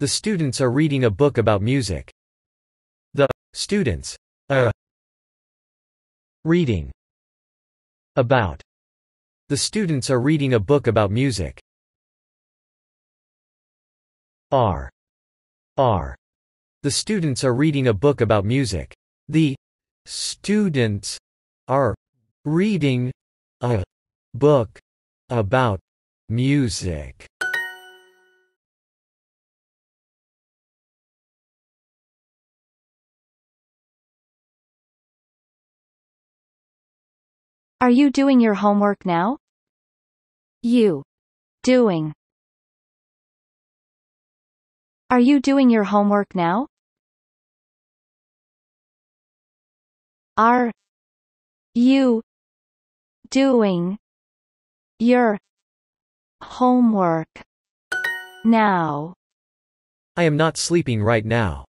The students are reading a book about music. The students are reading about. The students are reading a book about music. Are, are, The students are reading a book about music. The students are reading a book about music. Are you doing your homework now? You. Doing. Are you doing your homework now? Are you doing your homework now? I am not sleeping right now.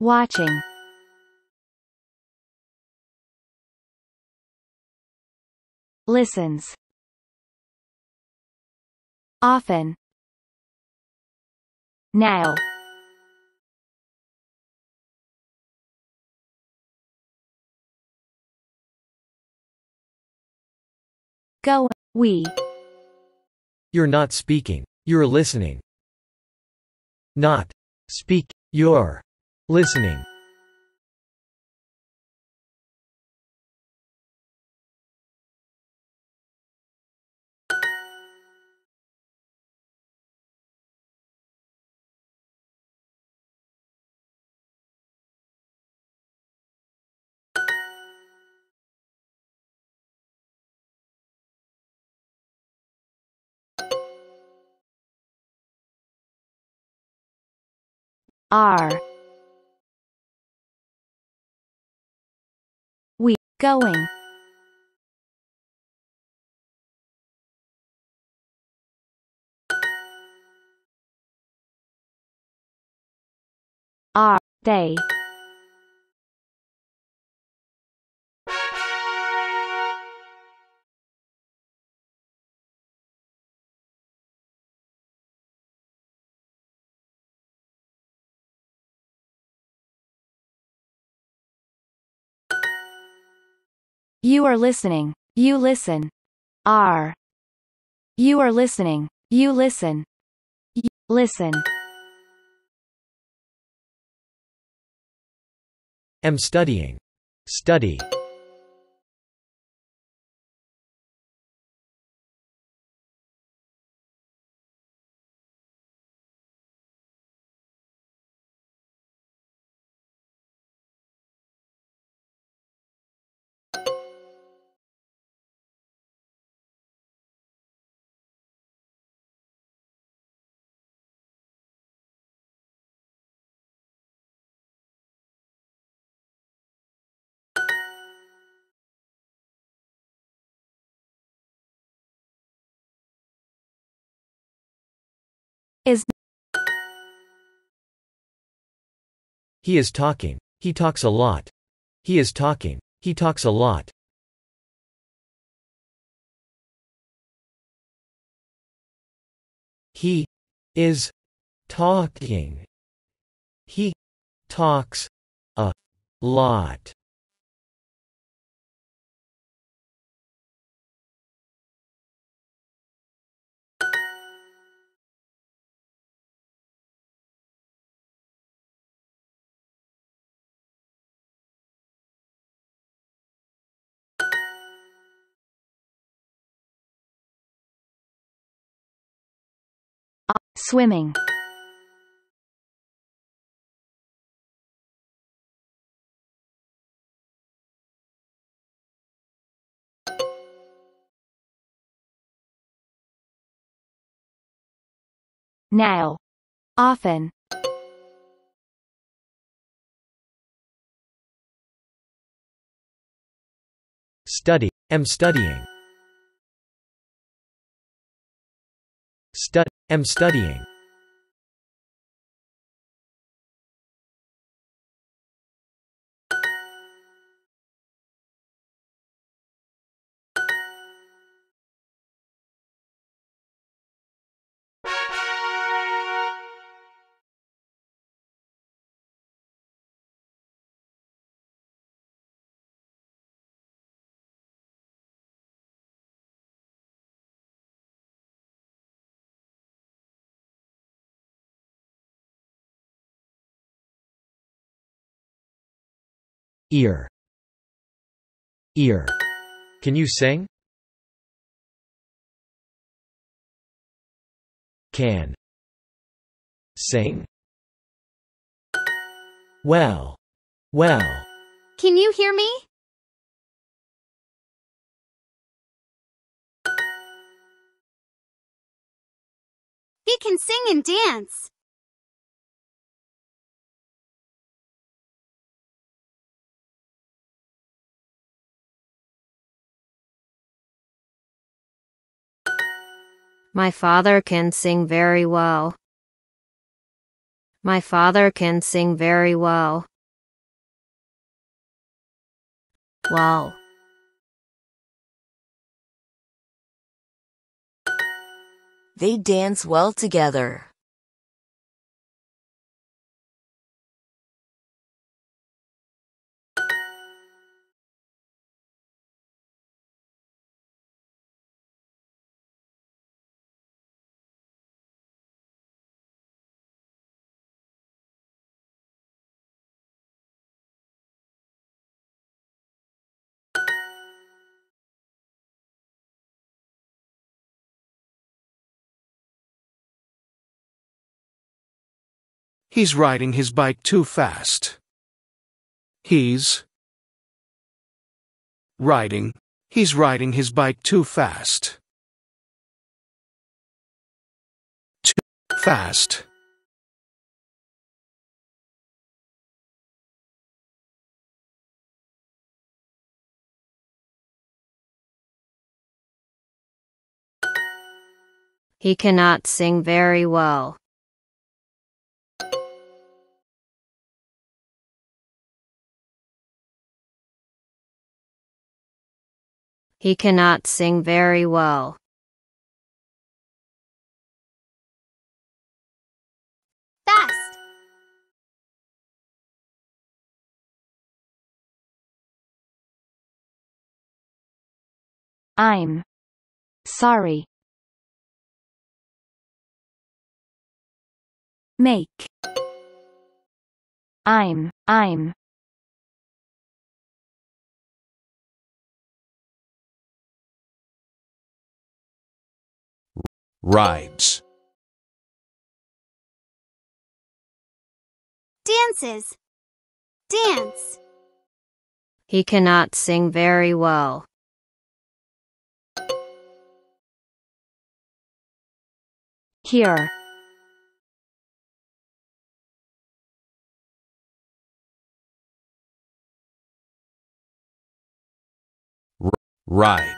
Watching Listens Often Now Go, we. You're not speaking. You're listening. Not. Speak. You're. Listening R Going Are they You are listening. You listen. R. You are listening. You listen. listen. Am studying. Study. is He is talking. He talks a lot. He is talking. He talks a lot. He is talking. He talks a lot. Swimming Now. Often. Study. Am studying. am studying. ear ear can you sing can sing well well can you hear me he can sing and dance My father can sing very well. My father can sing very well. Wow. They dance well together. He's riding his bike too fast. He's riding. He's riding his bike too fast. Too fast. He cannot sing very well. He cannot sing very well. Fast. I'm sorry. Make. I'm, I'm rides dances dance he cannot sing very well here ride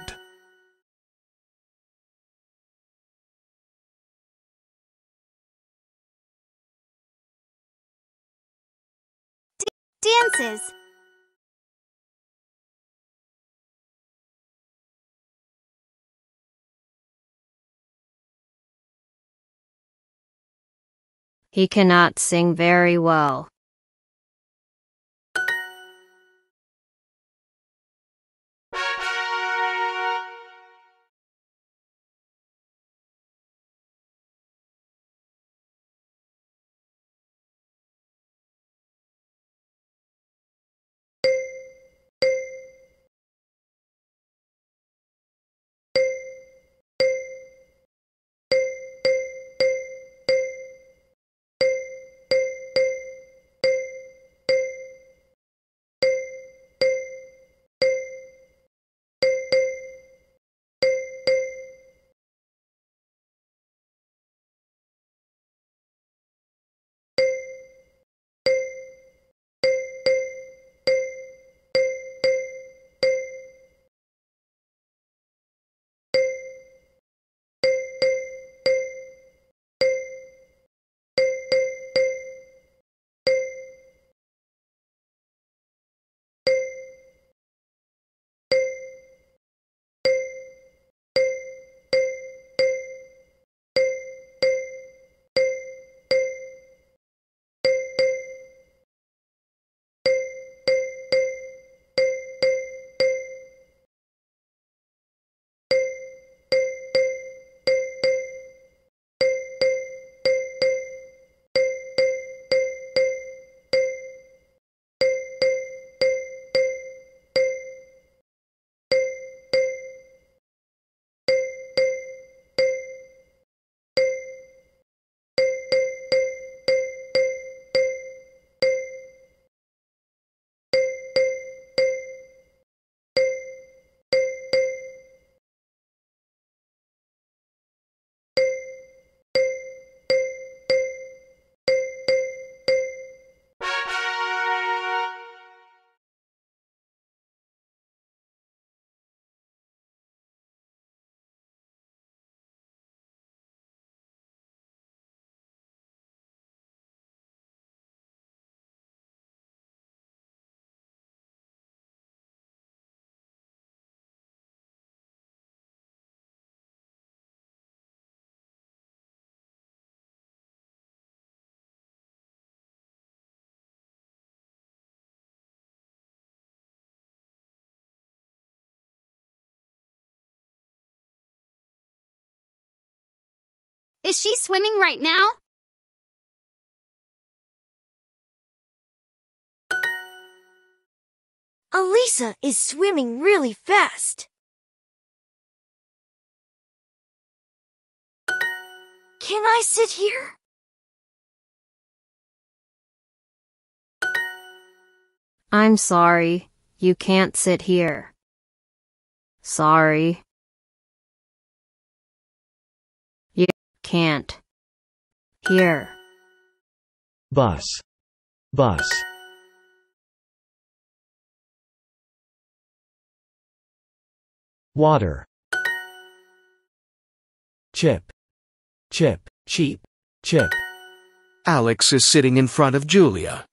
He cannot sing very well. Is she swimming right now? Elisa is swimming really fast. Can I sit here? I'm sorry, you can't sit here. Sorry. Can't. Hear. Bus. Bus. Water. Chip. Chip. Cheap. Chip. Alex is sitting in front of Julia.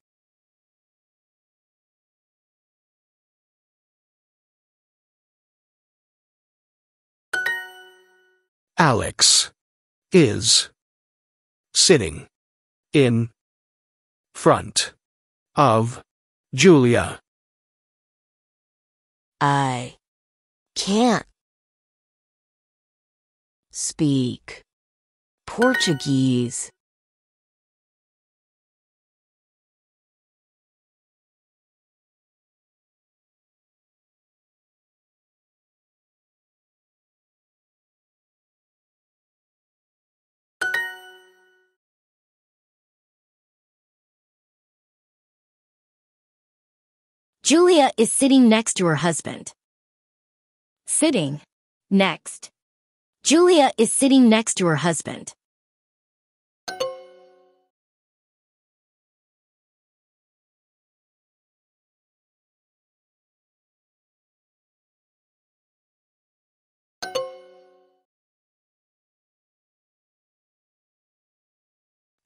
Alex is sitting in front of Julia. I can't speak Portuguese. Julia is sitting next to her husband. Sitting. Next. Julia is sitting next to her husband.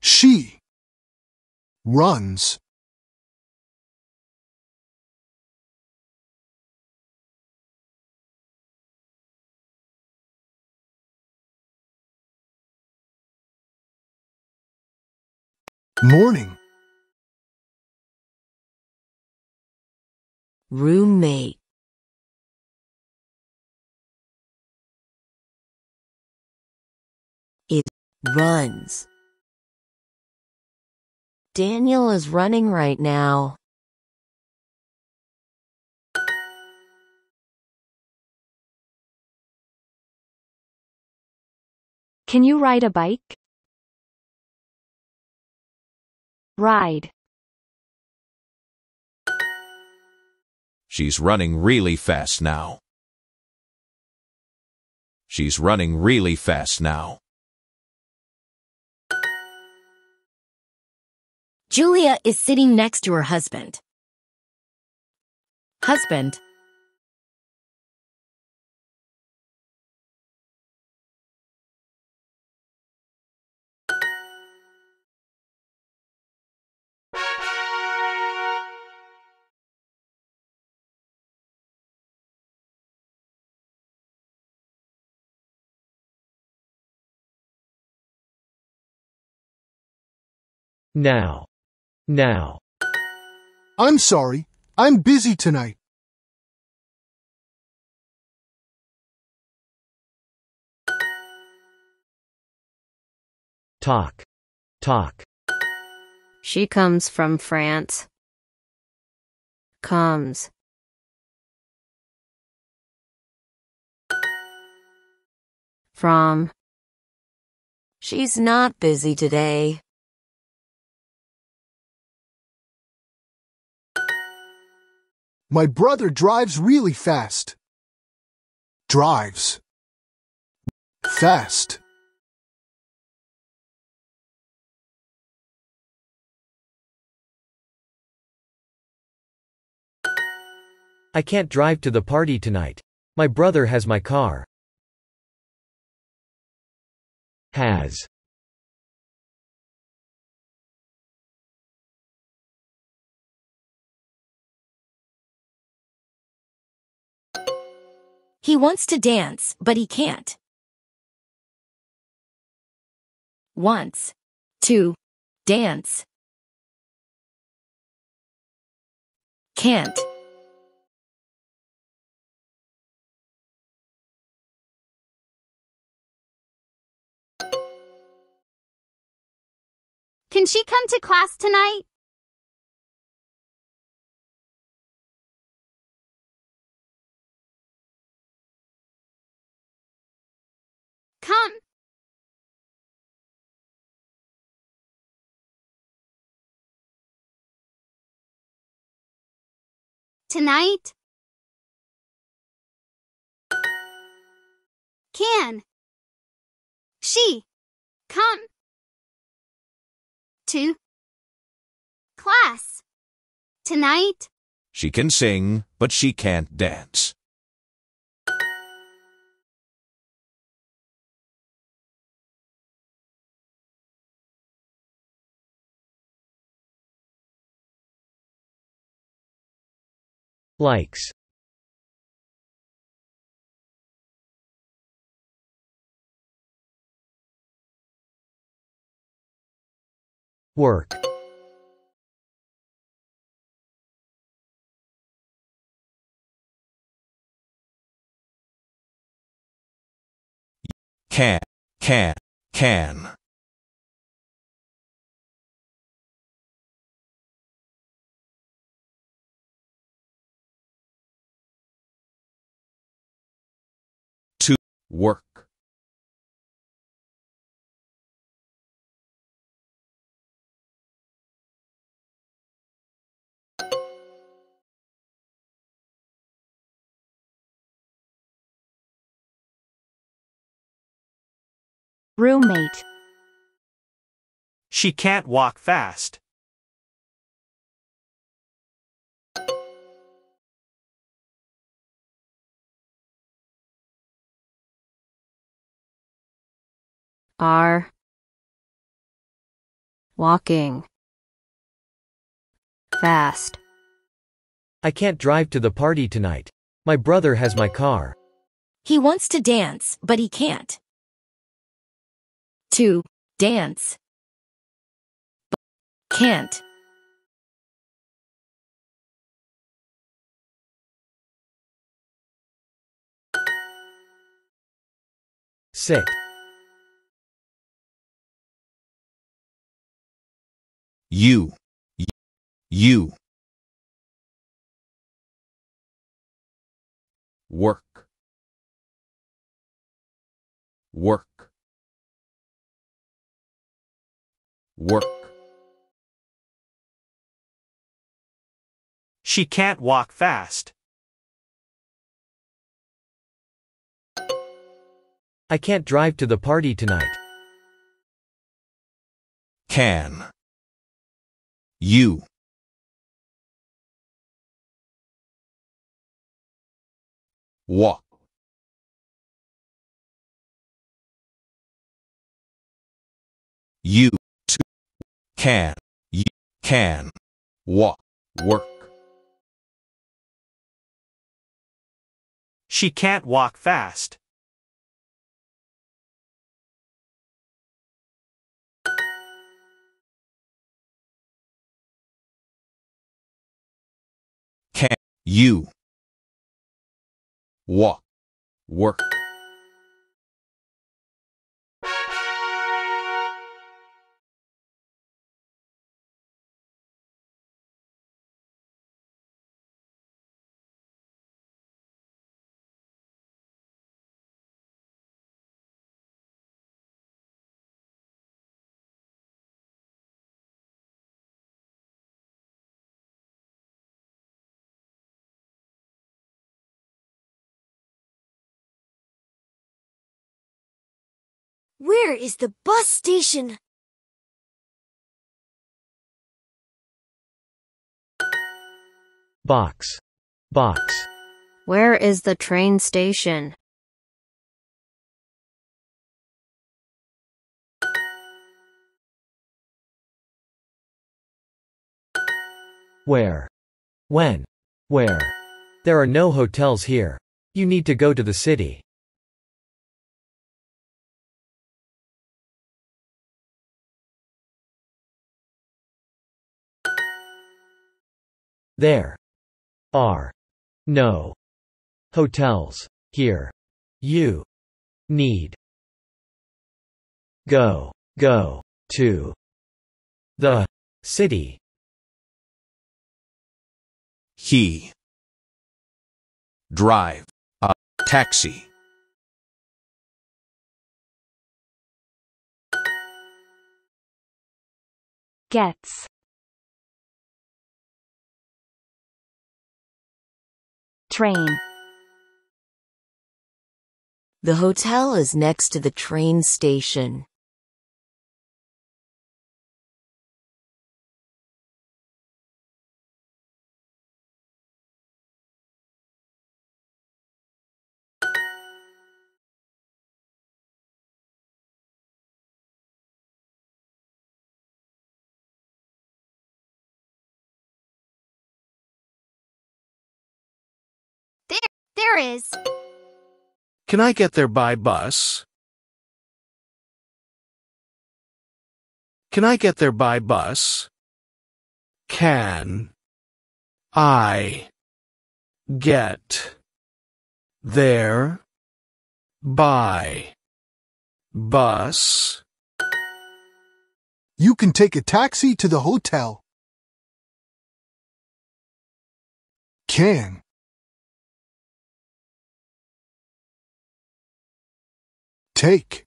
She runs Morning. Roommate. It runs. Daniel is running right now. Can you ride a bike? Ride. She's running really fast now. She's running really fast now. Julia is sitting next to her husband. Husband, Now. Now. I'm sorry. I'm busy tonight. Talk. Talk. She comes from France. Comes. From. She's not busy today. My brother drives really fast. Drives. Fast. I can't drive to the party tonight. My brother has my car. Has. He wants to dance, but he can't. Wants to dance. Can't. Can she come to class tonight? Tonight? Can. She. Come. To. Class. Tonight? She can sing, but she can't dance. Likes Work Can, can, can work. Roommate. She can't walk fast. are walking fast. I can't drive to the party tonight. My brother has my car. He wants to dance, but he can't. To dance. Can't. Sit. you you work work work she can't walk fast I can't drive to the party tonight. Can. You walk you too can you can walk work she can't walk fast you walk work Where is the bus station? Box. Box. Where is the train station? Where? When? Where? There are no hotels here. You need to go to the city. There are no hotels here. You need go go to the city he drive a taxi gets Train The hotel is next to the train station. there is. Can I get there by bus? Can I get there by bus? Can I get there by bus? You can take a taxi to the hotel. Can take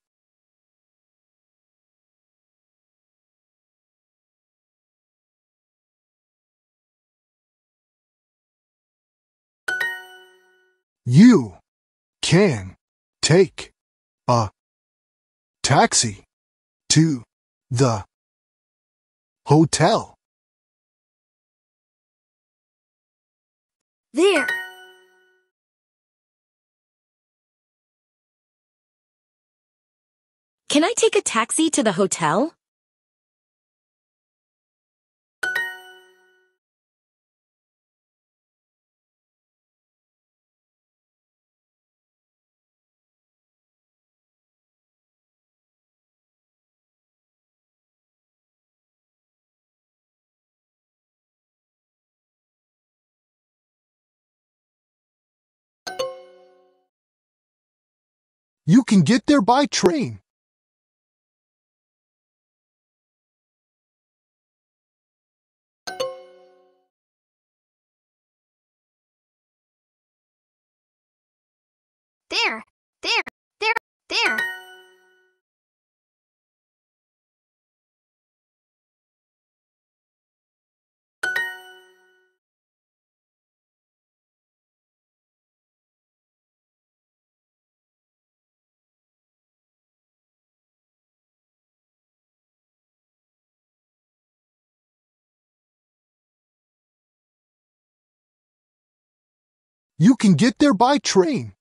You can take a taxi to the hotel. There. Can I take a taxi to the hotel? You can get there by train. There, there, there. You can get there by train.